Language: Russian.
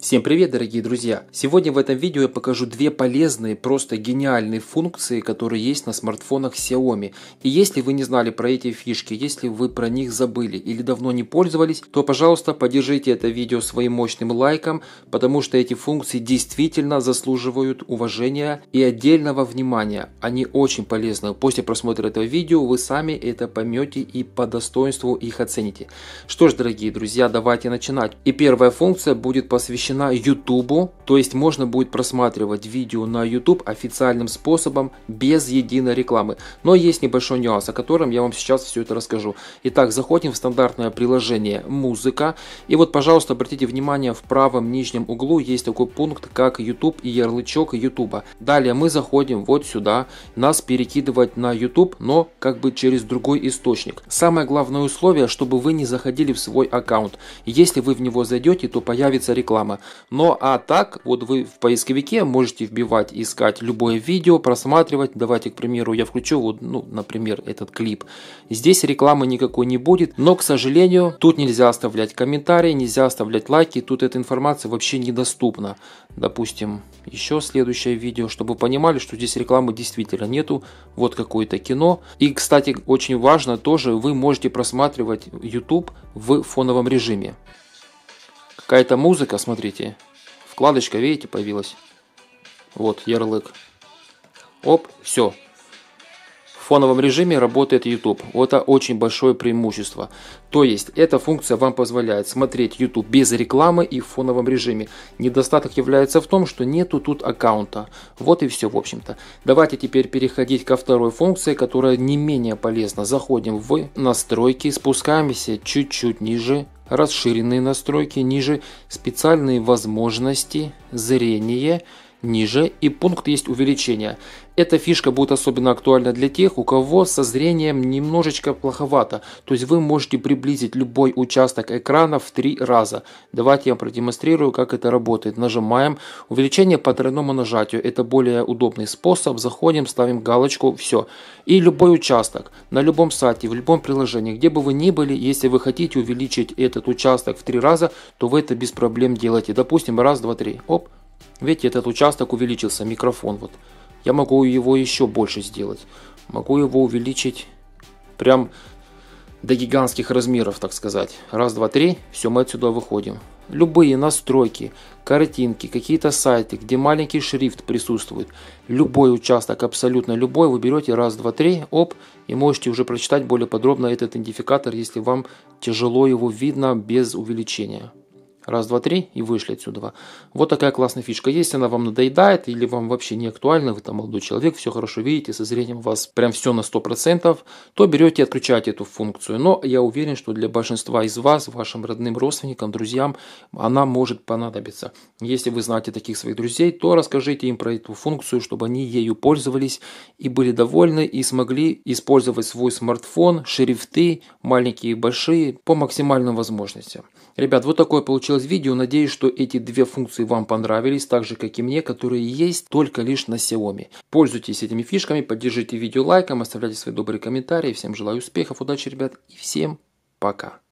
Всем привет, дорогие друзья! Сегодня в этом видео я покажу две полезные, просто гениальные функции, которые есть на смартфонах Xiaomi. И если вы не знали про эти фишки, если вы про них забыли или давно не пользовались, то, пожалуйста, поддержите это видео своим мощным лайком, потому что эти функции действительно заслуживают уважения и отдельного внимания. Они очень полезны. После просмотра этого видео вы сами это поймете и по достоинству их оцените. Что ж, дорогие друзья, давайте начинать. И первая функция будет посвящена запрещена YouTube, то есть можно будет просматривать видео на YouTube официальным способом без единой рекламы. Но есть небольшой нюанс, о котором я вам сейчас все это расскажу. Итак, заходим в стандартное приложение «Музыка». И вот, пожалуйста, обратите внимание, в правом нижнем углу есть такой пункт, как YouTube и ярлычок YouTube. Далее мы заходим вот сюда. Нас перекидывать на YouTube, но как бы через другой источник. Самое главное условие, чтобы вы не заходили в свой аккаунт. Если вы в него зайдете, то появится реклама. Но ну, а так, вот вы в поисковике можете вбивать, искать любое видео, просматривать. Давайте, к примеру, я включу, вот, ну, например, этот клип. Здесь рекламы никакой не будет, но, к сожалению, тут нельзя оставлять комментарии, нельзя оставлять лайки, тут эта информация вообще недоступна. Допустим, еще следующее видео, чтобы понимали, что здесь рекламы действительно нету, вот какое-то кино. И, кстати, очень важно тоже, вы можете просматривать YouTube в фоновом режиме. Какая-то музыка, смотрите. Вкладочка, видите, появилась. Вот, ярлык. Оп, все. В фоновом режиме работает YouTube. Это очень большое преимущество. То есть, эта функция вам позволяет смотреть YouTube без рекламы и в фоновом режиме. Недостаток является в том, что нету тут аккаунта. Вот и все, в общем-то. Давайте теперь переходить ко второй функции, которая не менее полезна. Заходим в настройки, спускаемся чуть-чуть ниже расширенные настройки, ниже специальные возможности, зрение – ниже и пункт есть увеличение. Эта фишка будет особенно актуальна для тех, у кого со зрением немножечко плоховато. То есть вы можете приблизить любой участок экрана в три раза. Давайте я продемонстрирую, как это работает. Нажимаем увеличение по тройному нажатию. Это более удобный способ. Заходим, ставим галочку, все. И любой участок на любом сайте, в любом приложении, где бы вы ни были, если вы хотите увеличить этот участок в три раза, то вы это без проблем делаете. Допустим, раз, два, три. Оп, Видите, этот участок увеличился, микрофон вот. Я могу его еще больше сделать. Могу его увеличить прям до гигантских размеров, так сказать. Раз, два, три, все, мы отсюда выходим. Любые настройки, картинки, какие-то сайты, где маленький шрифт присутствует, любой участок, абсолютно любой, вы берете раз, два, три, оп, и можете уже прочитать более подробно этот идентификатор, если вам тяжело его видно без увеличения раз, два, три и вышли отсюда. Вот такая классная фишка. Если она вам надоедает или вам вообще не актуальна, вы там молодой человек, все хорошо видите, со зрением у вас прям все на 100%, то берете и отключаете эту функцию. Но я уверен, что для большинства из вас, вашим родным родственникам, друзьям, она может понадобиться. Если вы знаете таких своих друзей, то расскажите им про эту функцию, чтобы они ею пользовались и были довольны и смогли использовать свой смартфон, шрифты, маленькие и большие, по максимальным возможностям. Ребят, вот такое получилось понравилось видео. Надеюсь, что эти две функции вам понравились, так же как и мне, которые есть только лишь на Xiaomi. Пользуйтесь этими фишками, поддержите видео лайком, оставляйте свои добрые комментарии. Всем желаю успехов, удачи, ребят, и всем пока.